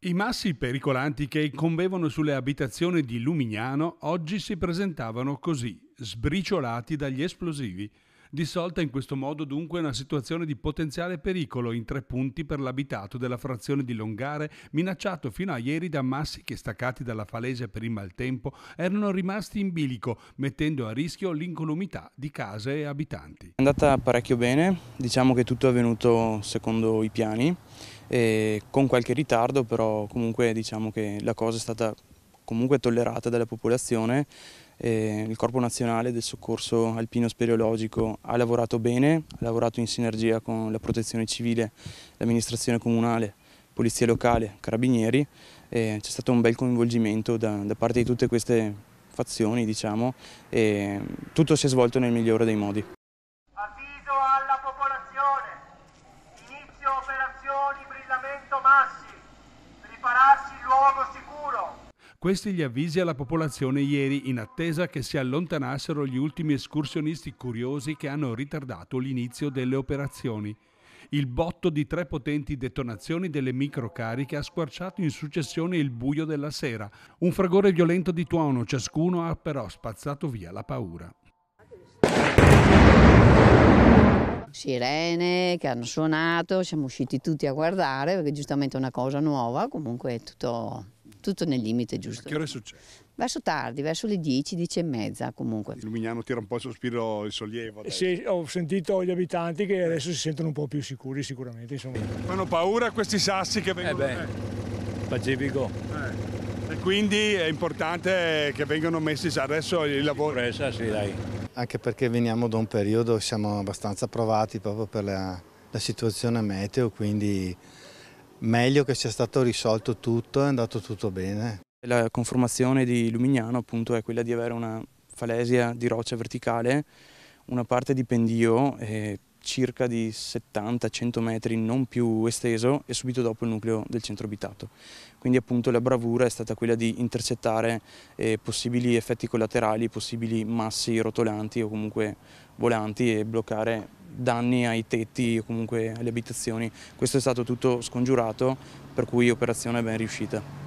I massi pericolanti che incombevano sulle abitazioni di Lumignano oggi si presentavano così, sbriciolati dagli esplosivi. Dissolta in questo modo dunque una situazione di potenziale pericolo in tre punti per l'abitato della frazione di Longare, minacciato fino a ieri da massi che staccati dalla falese per il maltempo erano rimasti in bilico, mettendo a rischio l'incolumità di case e abitanti. È andata parecchio bene, diciamo che tutto è avvenuto secondo i piani e con qualche ritardo però comunque diciamo che la cosa è stata comunque tollerata dalla popolazione il Corpo Nazionale del Soccorso Alpino Speleologico ha lavorato bene, ha lavorato in sinergia con la Protezione Civile, l'amministrazione comunale, Polizia Locale, Carabinieri, c'è stato un bel coinvolgimento da, da, parte di tutte queste fazioni diciamo, e tutto si è svolto nel migliore dei modi. prepararsi, ripararsi in luogo sicuro. Questi gli avvisi alla popolazione ieri in attesa che si allontanassero gli ultimi escursionisti curiosi che hanno ritardato l'inizio delle operazioni. Il botto di tre potenti detonazioni delle microcariche ha squarciato in successione il buio della sera. Un fragore violento di tuono ciascuno ha però spazzato via la paura sirene che hanno suonato, siamo usciti tutti a guardare perché giustamente è una cosa nuova, comunque è tutto, tutto nel limite giusto. A che ora è successo? Verso tardi, verso le 10, 10 e mezza comunque. Il Lumignano tira un po' il sospiro, il sollievo. Dai. Sì, ho sentito gli abitanti che adesso si sentono un po' più sicuri sicuramente. Insomma. Fanno paura questi sassi che vengono. Eh beh, pacifico. Eh. E quindi è importante che vengano messi adesso i lavori. Sì, Anche perché veniamo da un periodo, siamo abbastanza provati proprio per la, la situazione meteo, quindi meglio che sia stato risolto tutto, è andato tutto bene. La conformazione di Lumignano appunto è quella di avere una falesia di roccia verticale, una parte di pendio e circa di 70-100 metri non più esteso e subito dopo il nucleo del centro abitato. Quindi appunto la bravura è stata quella di intercettare eh, possibili effetti collaterali, possibili massi rotolanti o comunque volanti e bloccare danni ai tetti o comunque alle abitazioni. Questo è stato tutto scongiurato per cui operazione ben riuscita.